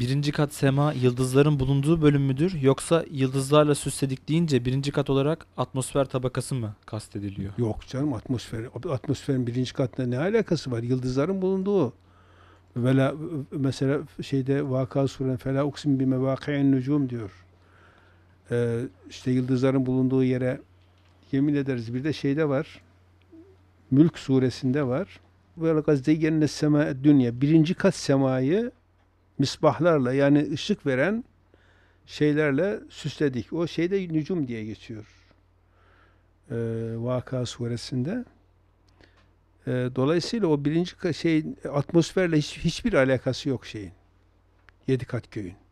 birinci kat sema yıldızların bulunduğu bölüm müdür yoksa yıldızlarla süsledik deyince birinci kat olarak atmosfer tabakası mı kastediliyor? Yok canım atmosfer atmosferin birinci katla ne alakası var? Yıldızların bulunduğu. Vela, mesela şeyde Vaka Suren Fela Uksim bi mevaki'in nücum diyor. Ee, işte yıldızların bulunduğu yere yemin ederiz. Bir de şeyde var. Mülk suresinde var. Ve gazdeyennes sema dünya. Birinci kat semayı misbahlarla yani ışık veren şeylerle süsledik. O şeyde nücum diye geçiyor. Ee, Vaka suresinde. Ee, dolayısıyla o birinci şey atmosferle hiç, hiçbir alakası yok şeyin. Yedi kat köyün.